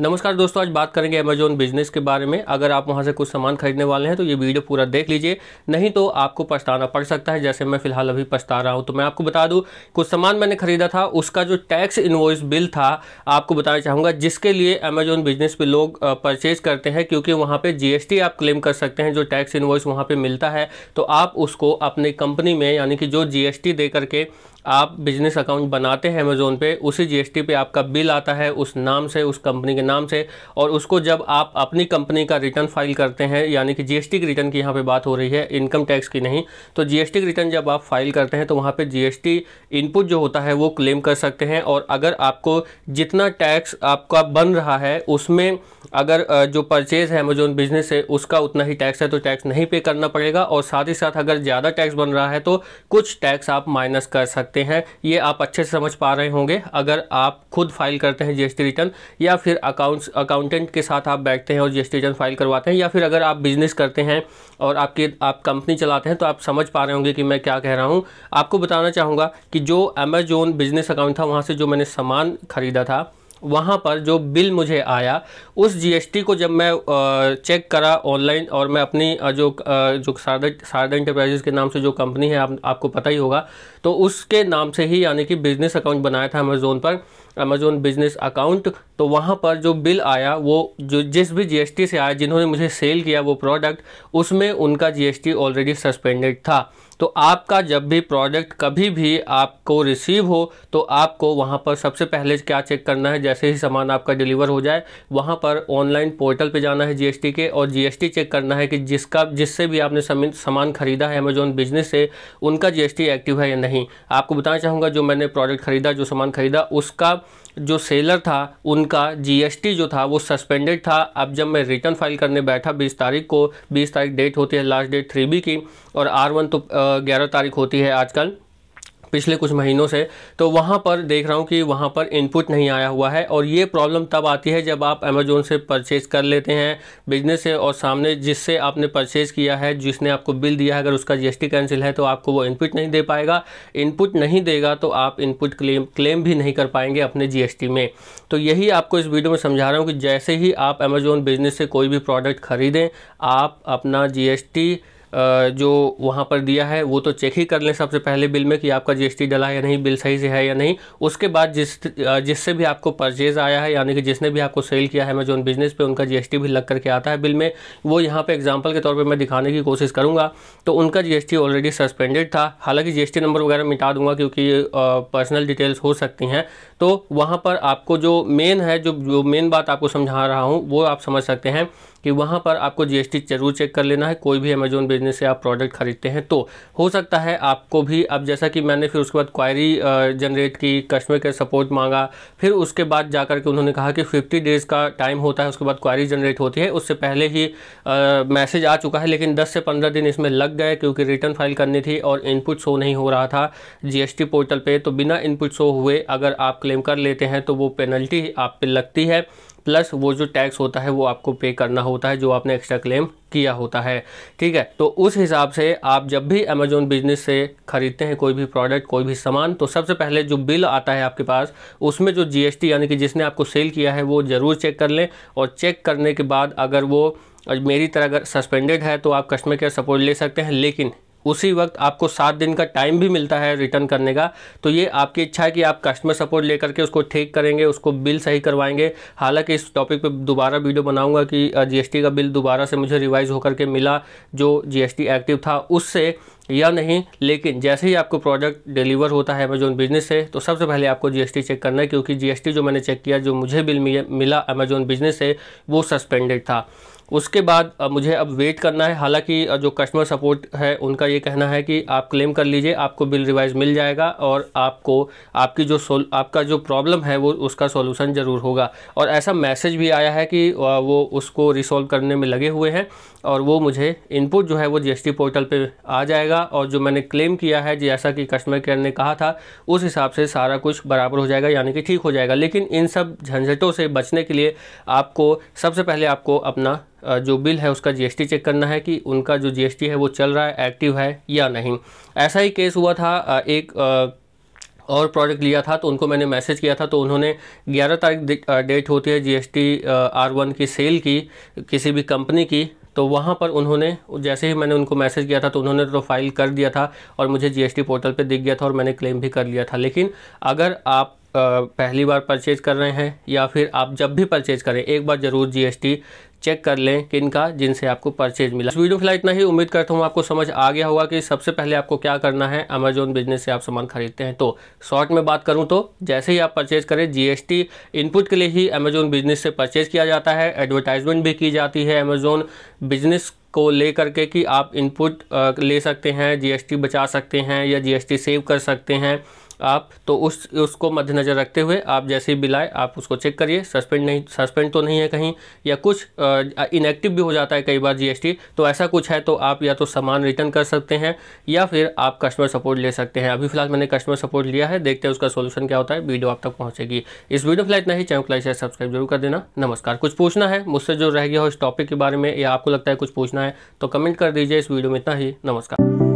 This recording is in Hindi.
नमस्कार दोस्तों आज बात करेंगे अमेजोन बिजनेस के बारे में अगर आप वहां से कुछ सामान खरीदने वाले हैं तो ये वीडियो पूरा देख लीजिए नहीं तो आपको पछताना पड़ सकता है जैसे मैं फिलहाल अभी पछता रहा हूं तो मैं आपको बता दूं कुछ सामान मैंने खरीदा था उसका जो टैक्स इन्वॉइस बिल था आपको बताना चाहूँगा जिसके लिए अमेजोन बिजनेस पे लोग परचेज करते हैं क्योंकि वहाँ पर जी आप क्लेम कर सकते हैं जो टैक्स इन्वॉइस वहाँ पर मिलता है तो आप उसको अपनी कंपनी में यानी कि जो जी एस दे करके आप बिजनेस अकाउंट बनाते हैं अमेज़ोन पे उसी जीएसटी पे आपका बिल आता है उस नाम से उस कंपनी के नाम से और उसको जब आप अपनी कंपनी का रिटर्न फाइल करते हैं यानी कि जीएसटी के रिटर्न की यहाँ पे बात हो रही है इनकम टैक्स की नहीं तो जीएसटी रिटर्न जब आप फाइल करते हैं तो वहाँ पर जी इनपुट जो होता है वो क्लेम कर सकते हैं और अगर आपको जितना टैक्स आपका बन रहा है उसमें अगर जो परचेज़ है अमेजोन बिजनेस से उसका उतना ही टैक्स है तो टैक्स नहीं पे करना पड़ेगा और साथ ही साथ अगर ज़्यादा टैक्स बन रहा है तो कुछ टैक्स आप माइनस कर सकते सकते हैं ये आप अच्छे से समझ पा रहे होंगे अगर आप खुद फाइल करते हैं जीएसटी रिटर्न या फिर अकाउंट्स अकाउंटेंट के साथ आप बैठते हैं और जीएसटी रिटर्न फाइल करवाते हैं या फिर अगर आप बिजनेस करते हैं और आपके आप कंपनी चलाते हैं तो आप समझ पा रहे होंगे कि मैं क्या कह रहा हूँ आपको बताना चाहूँगा कि जो अमेजोन बिजनेस अकाउंट था वहाँ से जो मैंने सामान ख़रीदा था वहाँ पर जो बिल मुझे आया उस जीएसटी को जब मैं चेक करा ऑनलाइन और मैं अपनी जो जो शारदा शारदा के नाम से जो कंपनी है आप, आपको पता ही होगा तो उसके नाम से ही यानी कि बिज़नेस अकाउंट बनाया था अमेज़ोन पर अमेज़ोन बिज़नेस अकाउंट तो वहाँ पर जो बिल आया वो जो जिस भी जीएसटी से आया जिन्होंने मुझे सेल किया वो प्रोडक्ट उसमें उनका जीएसटी ऑलरेडी सस्पेंडेड था तो आपका जब भी प्रोडक्ट कभी भी आपको रिसीव हो तो आपको वहाँ पर सबसे पहले क्या चेक करना है जैसे ही सामान आपका डिलीवर हो जाए वहाँ पर ऑनलाइन पोर्टल पे जाना है जीएसटी के और जीएसटी चेक करना है कि जिसका जिससे भी आपने सामान खरीदा है अमेजोन बिजनेस से उनका जीएसटी एक्टिव है या नहीं आपको बताना चाहूँगा जो मैंने प्रोडक्ट खरीदा जो सामान खरीदा उसका जो सेलर था उनका जीएसटी जो था वो सस्पेंडेड था अब जब मैं रिटर्न फाइल करने बैठा बीस तारीख को बीस तारीख डेट होती है लास्ट डेट थ्री बी की और आर वन तो ग्यारह तारीख होती है आजकल पिछले कुछ महीनों से तो वहाँ पर देख रहा हूँ कि वहाँ पर इनपुट नहीं आया हुआ है और ये प्रॉब्लम तब आती है जब आप अमेजोन से परचेज़ कर लेते हैं बिजनेस से और सामने जिससे आपने परचेज़ किया है जिसने आपको बिल दिया है अगर उसका जीएसटी कैंसिल है तो आपको वो इनपुट नहीं दे पाएगा इनपुट नहीं देगा तो आप इनपुट क्लेम क्लेम भी नहीं कर पाएंगे अपने जी में तो यही आपको इस वीडियो में समझा रहा हूँ कि जैसे ही आप अमेजोन बिजनेस से कोई भी प्रोडक्ट ख़रीदें आप अपना जी जो वहाँ पर दिया है वो तो चेक ही कर लें सबसे पहले बिल में कि आपका जीएसटी डला या नहीं बिल सही से है या नहीं उसके बाद जिस जिससे भी आपको परचेज़ आया है यानी कि जिसने भी आपको सेल किया है अमेजोन बिजनेस पे उनका जीएसटी भी लग करके आता है बिल में वो यहाँ पे एग्जाम्पल के तौर पर मैं दिखाने की कोशिश करूँगा तो उनका जीएसटी ऑलरेडी सस्पेंडेड था हालांकि जीएसटी नंबर वगैरह मिटा दूंगा क्योंकि पर्सनल डिटेल्स हो सकती हैं तो वहाँ पर आपको जो मेन है जो जो मेन बात आपको समझा रहा हूँ वो आप समझ सकते हैं कि वहाँ पर आपको जीएसटी जरूर चेक कर लेना है कोई भी अमेजोन भेजने से आप प्रोडक्ट ख़रीदते हैं तो हो सकता है आपको भी अब जैसा कि मैंने फिर उसके बाद क्वायरी जनरेट की कस्टमर केयर सपोर्ट मांगा फिर उसके बाद जा के उन्होंने कहा कि फिफ्टी डेज़ का टाइम होता है उसके बाद क्वायरी जनरेट होती है उससे पहले ही मैसेज आ चुका है लेकिन दस से पंद्रह दिन इसमें लग गए क्योंकि रिटर्न फाइल करनी थी और इनपुट शो नहीं हो रहा था जीएसटी पोर्टल पर तो बिना इनपुट शो हुए अगर आप क्लेम कर लेते हैं तो वो पेनल्टी आप पे लगती है प्लस वो जो टैक्स होता है वो आपको पे करना होता है जो आपने एक्स्ट्रा क्लेम किया होता है ठीक है तो उस हिसाब से आप जब भी अमेजोन बिजनेस से ख़रीदते हैं कोई भी प्रोडक्ट कोई भी सामान तो सबसे पहले जो बिल आता है आपके पास उसमें जो जीएसटी यानी कि जिसने आपको सेल किया है वो ज़रूर चेक कर लें और चेक करने के बाद अगर वो मेरी तरह अगर सस्पेंडेड है तो आप कस्टमर केयर सपोर्ट ले सकते हैं लेकिन उसी वक्त आपको सात दिन का टाइम भी मिलता है रिटर्न करने का तो ये आपकी इच्छा है कि आप कस्टमर सपोर्ट लेकर के उसको ठीक करेंगे उसको बिल सही करवाएंगे हालांकि इस टॉपिक पे दोबारा वीडियो बनाऊंगा कि जीएसटी का बिल दोबारा से मुझे रिवाइज होकर के मिला जो जीएसटी एक्टिव था उससे या नहीं लेकिन जैसे ही आपको प्रोडक्ट डिलीवर होता है अमेजोन बिजनेस से तो सबसे पहले आपको जीएसटी चेक करना है क्योंकि जीएसटी जो मैंने चेक किया जो मुझे बिल मिला अमेजोन बिजनेस से वो सस्पेंडेड था उसके बाद मुझे अब वेट करना है हालांकि जो कस्टमर सपोर्ट है उनका ये कहना है कि आप क्लेम कर लीजिए आपको बिल रिवाइज मिल जाएगा और आपको आपकी जो सोल आपका जो प्रॉब्लम है वो उसका सॉल्यूशन ज़रूर होगा और ऐसा मैसेज भी आया है कि वो उसको रिसॉल्व करने में लगे हुए हैं और वो मुझे इनपुट जो है वो जी पोर्टल पर आ जाएगा और जो मैंने क्लेम किया है जैसा कि कस्टमर केयर ने कहा था उस हिसाब से सारा कुछ बराबर हो जाएगा यानी कि ठीक हो जाएगा लेकिन इन सब झंझटों से बचने के लिए आपको सबसे पहले आपको अपना जो बिल है उसका जीएसटी चेक करना है कि उनका जो जीएसटी है वो चल रहा है एक्टिव है या नहीं ऐसा ही केस हुआ था एक और प्रोडक्ट लिया था तो उनको मैंने मैसेज किया था तो उन्होंने 11 तारीख डेट होती है जीएसटी आर वन की सेल की किसी भी कंपनी की तो वहाँ पर उन्होंने जैसे ही मैंने उनको मैसेज किया था तो उन्होंने तो फाइल कर दिया था और मुझे जीएसटी पोर्टल पे दिख गया था और मैंने क्लेम भी कर लिया था लेकिन अगर आप पहली बार परचेज कर रहे हैं या फिर आप जब भी परचेज करें एक बार ज़रूर जीएसटी चेक कर लें किन का जिनसे आपको परचेज मिला इस वीडियो फिलहाल इतना ही उम्मीद करता हूँ आपको समझ आ गया होगा कि सबसे पहले आपको क्या करना है अमेजोन बिजनेस से आप सामान खरीदते हैं तो शॉर्ट में बात करूँ तो जैसे ही आप परचेज करें जीएसटी इनपुट के लिए ही अमेजोन बिजनेस से परचेज किया जाता है एडवर्टाइजमेंट भी की जाती है अमेजोन बिजनेस को ले करके कि आप इनपुट ले सकते हैं जीएसटी बचा सकते हैं या जीएसटी सेव कर सकते हैं आप तो उस उसको मद्देनज़र रखते हुए आप जैसे ही बिल आए आप उसको चेक करिए सस्पेंड नहीं सस्पेंड तो नहीं है कहीं या कुछ इनएक्टिव भी हो जाता है कई बार जीएसटी तो ऐसा कुछ है तो आप या तो सामान रिटर्न कर सकते हैं या फिर आप कस्टमर सपोर्ट ले सकते हैं अभी फिलहाल मैंने कस्टमर सपोर्ट लिया है देखते हैं उसका सोल्यूशन क्या होता है वीडियो आप तक पहुँचेगी इस वीडियो फिलहाल इतना ही चैनल को लाइक सब्सक्राइब जरूर कर देना नमस्कार कुछ पूछना है मुझसे जो रह गया हो इस टॉपिक के बारे में या आपको लगता है कुछ पूछना है तो कमेंट कर दीजिए इस वीडियो में इतना ही नमस्कार